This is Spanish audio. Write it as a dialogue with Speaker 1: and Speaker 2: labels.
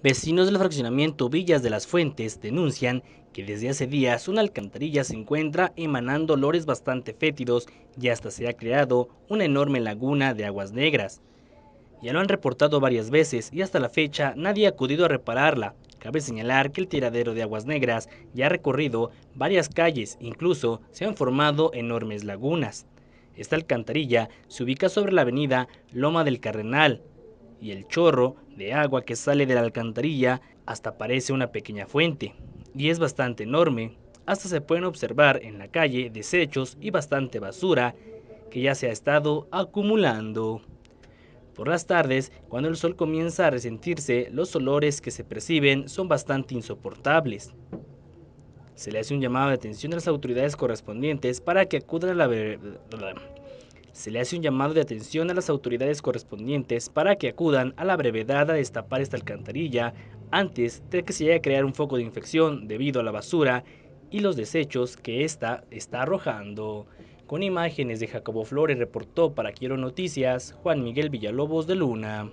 Speaker 1: Vecinos del fraccionamiento Villas de las Fuentes denuncian que desde hace días una alcantarilla se encuentra emanando olores bastante fétidos y hasta se ha creado una enorme laguna de aguas negras. Ya lo han reportado varias veces y hasta la fecha nadie ha acudido a repararla. Cabe señalar que el tiradero de aguas negras ya ha recorrido varias calles, incluso se han formado enormes lagunas. Esta alcantarilla se ubica sobre la avenida Loma del Cardenal y el Chorro de agua que sale de la alcantarilla hasta parece una pequeña fuente, y es bastante enorme. Hasta se pueden observar en la calle desechos y bastante basura que ya se ha estado acumulando. Por las tardes, cuando el sol comienza a resentirse, los olores que se perciben son bastante insoportables. Se le hace un llamado de atención a las autoridades correspondientes para que acudan a la, se le hace un llamado de atención a las autoridades correspondientes para que acudan a la brevedad a destapar esta alcantarilla antes de que se llegue a crear un foco de infección debido a la basura y los desechos que ésta está arrojando. Con imágenes de Jacobo Flores reportó para Quiero Noticias Juan Miguel Villalobos de Luna.